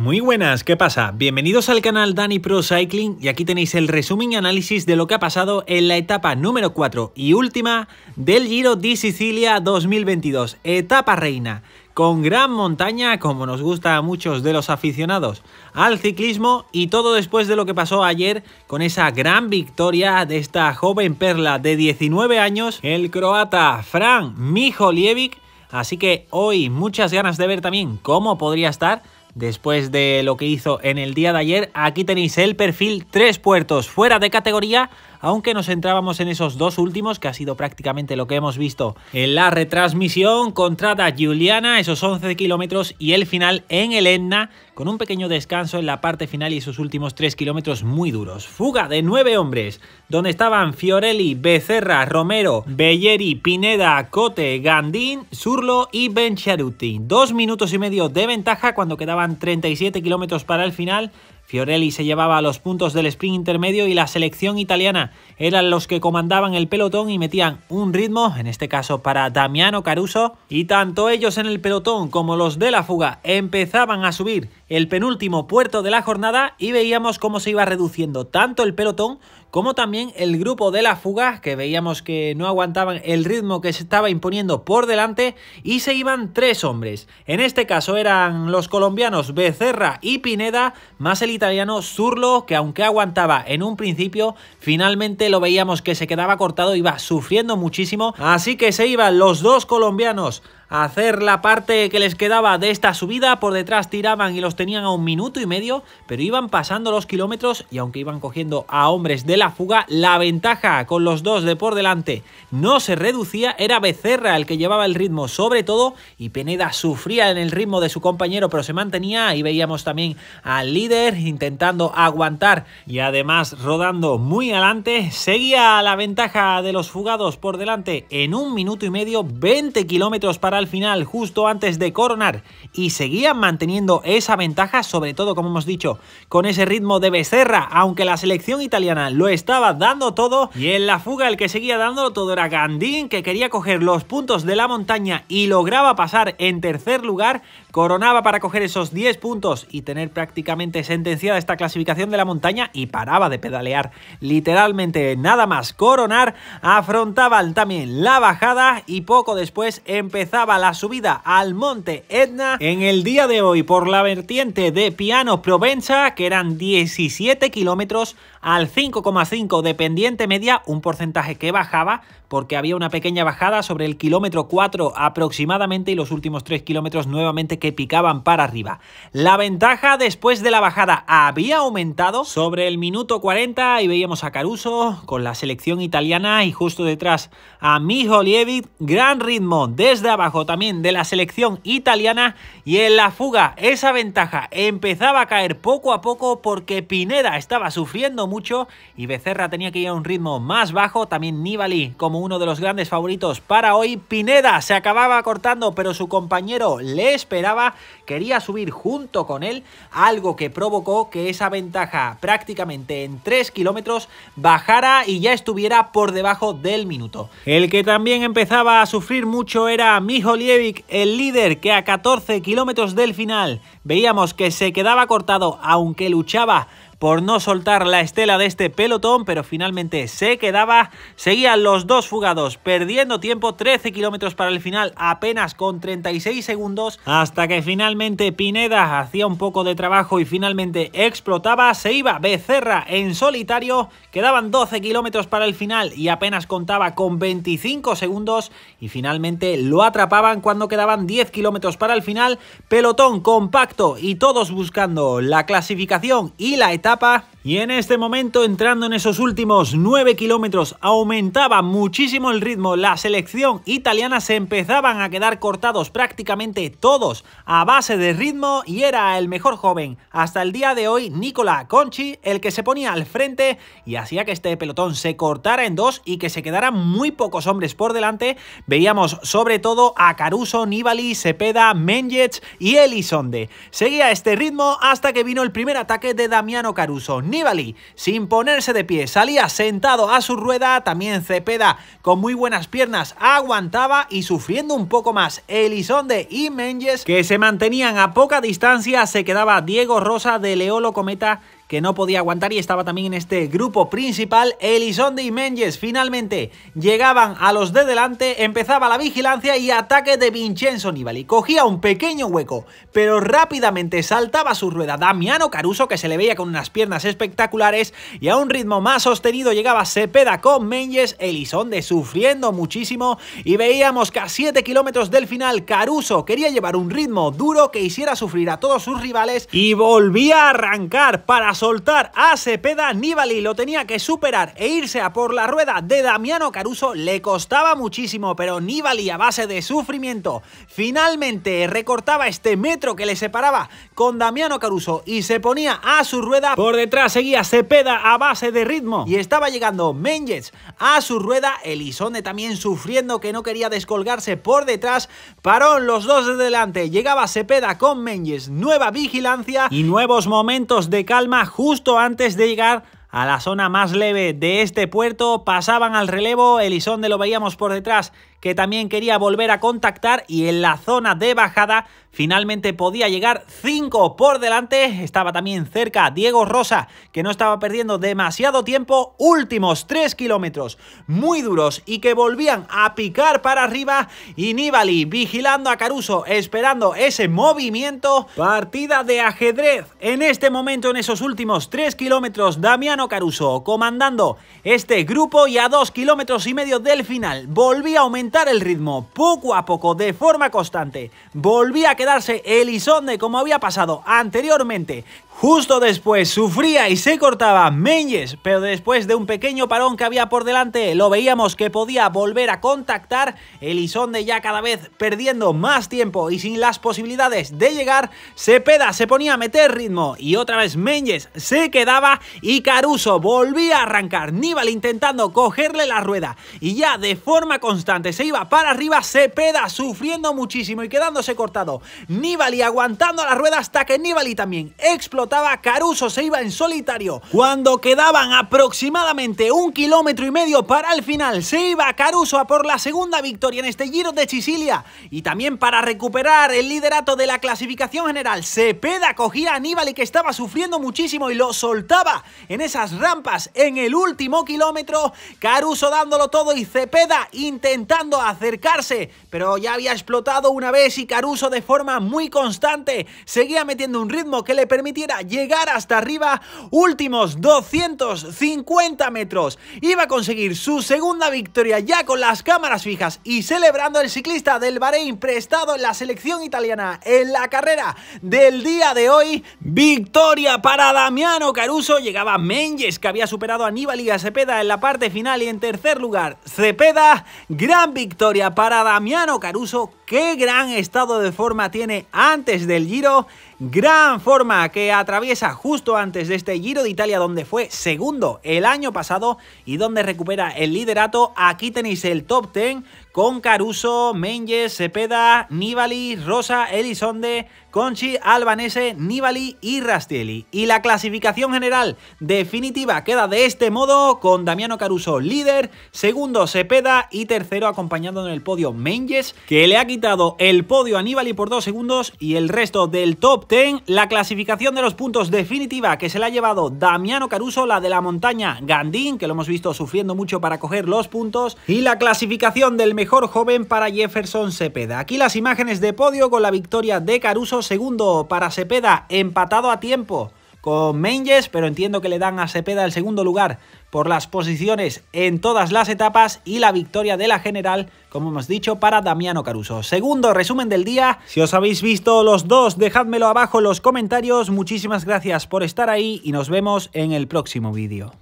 Muy buenas, ¿qué pasa? Bienvenidos al canal Dani Pro Cycling y aquí tenéis el resumen y análisis de lo que ha pasado en la etapa número 4 y última del Giro di Sicilia 2022, etapa reina, con gran montaña como nos gusta a muchos de los aficionados al ciclismo y todo después de lo que pasó ayer con esa gran victoria de esta joven perla de 19 años, el croata Fran Mijoljevic, así que hoy muchas ganas de ver también cómo podría estar después de lo que hizo en el día de ayer. Aquí tenéis el perfil, tres puertos fuera de categoría aunque nos centrábamos en esos dos últimos, que ha sido prácticamente lo que hemos visto en la retransmisión. Contrada Juliana, esos 11 kilómetros, y el final en el con un pequeño descanso en la parte final y esos últimos 3 kilómetros muy duros. Fuga de 9 hombres, donde estaban Fiorelli, Becerra, Romero, Belleri, Pineda, Cote, Gandín, Surlo y Bencharuti. Dos minutos y medio de ventaja cuando quedaban 37 kilómetros para el final Fiorelli se llevaba a los puntos del sprint intermedio y la selección italiana eran los que comandaban el pelotón y metían un ritmo, en este caso para Damiano Caruso, y tanto ellos en el pelotón como los de la fuga empezaban a subir el penúltimo puerto de la jornada y veíamos cómo se iba reduciendo tanto el pelotón como también el grupo de la fuga, que veíamos que no aguantaban el ritmo que se estaba imponiendo por delante y se iban tres hombres. En este caso eran los colombianos Becerra y Pineda, más el italiano Zurlo, que aunque aguantaba en un principio, finalmente lo veíamos que se quedaba cortado, iba sufriendo muchísimo, así que se iban los dos colombianos hacer la parte que les quedaba de esta subida. Por detrás tiraban y los tenían a un minuto y medio, pero iban pasando los kilómetros y aunque iban cogiendo a hombres de la fuga, la ventaja con los dos de por delante no se reducía. Era Becerra el que llevaba el ritmo sobre todo y Peneda sufría en el ritmo de su compañero, pero se mantenía y veíamos también al líder intentando aguantar y además rodando muy adelante. Seguía la ventaja de los fugados por delante en un minuto y medio, 20 kilómetros para al final, justo antes de coronar, y seguían manteniendo esa ventaja, sobre todo, como hemos dicho, con ese ritmo de Becerra, aunque la selección italiana lo estaba dando todo, y en la fuga el que seguía dándolo todo era Gandín, que quería coger los puntos de la montaña y lograba pasar en tercer lugar, coronaba para coger esos 10 puntos y tener prácticamente sentenciada esta clasificación de la montaña y paraba de pedalear. Literalmente nada más coronar, afrontaban también la bajada y poco después empezaba la subida al monte Etna en el día de hoy por la vertiente de Piano Provenza que eran 17 kilómetros al 5,5 de pendiente media, un porcentaje que bajaba porque había una pequeña bajada sobre el kilómetro 4 aproximadamente y los últimos 3 kilómetros nuevamente que picaban para arriba. La ventaja después de la bajada había aumentado sobre el minuto 40 y veíamos a Caruso con la selección italiana y justo detrás a Mijo gran ritmo desde abajo también de la selección italiana y en la fuga esa ventaja empezaba a caer poco a poco porque Pineda estaba sufriendo mucho y Becerra tenía que ir a un ritmo más bajo, también Nibali como uno de los grandes favoritos para hoy, Pineda se acababa cortando pero su compañero le esperaba, quería subir junto con él, algo que provocó que esa ventaja prácticamente en 3 kilómetros bajara y ya estuviera por debajo del minuto. El que también empezaba a sufrir mucho era Mijolievic el líder que a 14 kilómetros del final veíamos que se quedaba cortado aunque luchaba por no soltar la estela de este pelotón, pero finalmente se quedaba. Seguían los dos fugados, perdiendo tiempo, 13 kilómetros para el final, apenas con 36 segundos, hasta que finalmente Pineda hacía un poco de trabajo y finalmente explotaba, se iba Becerra en solitario, quedaban 12 kilómetros para el final y apenas contaba con 25 segundos y finalmente lo atrapaban cuando quedaban 10 kilómetros para el final, pelotón compacto y todos buscando la clasificación y la etapa y en este momento entrando en esos últimos 9 kilómetros aumentaba muchísimo el ritmo, la selección italiana se empezaban a quedar cortados prácticamente todos a base de ritmo y era el mejor joven hasta el día de hoy Nicola Conchi el que se ponía al frente y hacía que este pelotón se cortara en dos y que se quedaran muy pocos hombres por delante, veíamos sobre todo a Caruso, Nibali, Cepeda, Menjets y Elisonde. Seguía este ritmo hasta que vino el primer ataque de Damiano Caruso. Nibali, sin ponerse de pie, salía sentado a su rueda, también Cepeda con muy buenas piernas aguantaba y sufriendo un poco más Elizonde y Menges que se mantenían a poca distancia, se quedaba Diego Rosa de Leolo Cometa que no podía aguantar y estaba también en este grupo principal Elizondo y Menges. Finalmente llegaban a los de delante, empezaba la vigilancia y ataque de Vincenzo Nibali. Cogía un pequeño hueco, pero rápidamente saltaba su rueda Damiano Caruso, que se le veía con unas piernas espectaculares y a un ritmo más sostenido llegaba Cepeda con Menges, Elizonde sufriendo muchísimo y veíamos que a 7 kilómetros del final Caruso quería llevar un ritmo duro que hiciera sufrir a todos sus rivales y volvía a arrancar para soltar a Cepeda, Nibali lo tenía que superar e irse a por la rueda de Damiano Caruso le costaba muchísimo, pero Nibali a base de sufrimiento finalmente recortaba este metro que le separaba con Damiano Caruso y se ponía a su rueda. Por detrás seguía Cepeda a base de ritmo y estaba llegando Menges a su rueda, Elizonde también sufriendo que no quería descolgarse por detrás, parón los dos de delante, llegaba Cepeda con Menges, nueva vigilancia y nuevos momentos de calma justo antes de llegar a la zona más leve de este puerto, pasaban al relevo, Elizondo lo veíamos por detrás que también quería volver a contactar y en la zona de bajada finalmente podía llegar 5 por delante. Estaba también cerca Diego Rosa, que no estaba perdiendo demasiado tiempo. Últimos 3 kilómetros muy duros y que volvían a picar para arriba. Y Nibali vigilando a Caruso, esperando ese movimiento. Partida de ajedrez en este momento, en esos últimos 3 kilómetros. Damiano Caruso comandando este grupo y a 2 kilómetros y medio del final volvía a aumentar el ritmo poco a poco de forma constante. Volvía a quedarse isonde como había pasado anteriormente, Justo después sufría y se cortaba Menyes, pero después de un pequeño parón que había por delante, lo veíamos que podía volver a contactar. Elizonde ya cada vez perdiendo más tiempo y sin las posibilidades de llegar, Cepeda se ponía a meter ritmo y otra vez Menyes se quedaba y Caruso volvía a arrancar. Níbal intentando cogerle la rueda y ya de forma constante se iba para arriba Cepeda sufriendo muchísimo y quedándose cortado. Níbal y aguantando la rueda hasta que Nibali también explotó Caruso, se iba en solitario. Cuando quedaban aproximadamente un kilómetro y medio para el final, se iba Caruso a por la segunda victoria en este Giro de Sicilia. Y también para recuperar el liderato de la clasificación general, Cepeda cogía a Aníbal y que estaba sufriendo muchísimo y lo soltaba en esas rampas en el último kilómetro. Caruso dándolo todo y Cepeda intentando acercarse, pero ya había explotado una vez y Caruso de forma muy constante seguía metiendo un ritmo que le permitía llegar hasta arriba, últimos 250 metros. Iba a conseguir su segunda victoria ya con las cámaras fijas y celebrando el ciclista del Bahrein prestado en la selección italiana en la carrera del día de hoy. Victoria para Damiano Caruso, llegaba Menges que había superado a Aníbal y a Cepeda en la parte final y en tercer lugar Cepeda. Gran victoria para Damiano Caruso, qué gran estado de forma tiene antes del Giro Gran forma que atraviesa justo antes de este Giro de Italia donde fue segundo el año pasado y donde recupera el liderato. Aquí tenéis el top 10 con Caruso, Menges, Cepeda, Nibali, Rosa, Elizonde, Conchi, Albanese, Nibali y Rastieli. Y la clasificación general definitiva queda de este modo con Damiano Caruso líder, segundo Cepeda y tercero acompañando en el podio Menges, que le ha quitado el podio a Nibali por dos segundos y el resto del top 10. La clasificación de los puntos definitiva que se la ha llevado Damiano Caruso, la de la montaña Gandín, que lo hemos visto sufriendo mucho para coger los puntos, y la clasificación del mejor mejor joven para Jefferson Cepeda. Aquí las imágenes de podio con la victoria de Caruso, segundo para Cepeda, empatado a tiempo con Menges, pero entiendo que le dan a Cepeda el segundo lugar por las posiciones en todas las etapas y la victoria de la general, como hemos dicho, para Damiano Caruso. Segundo resumen del día, si os habéis visto los dos, dejádmelo abajo en los comentarios, muchísimas gracias por estar ahí y nos vemos en el próximo vídeo.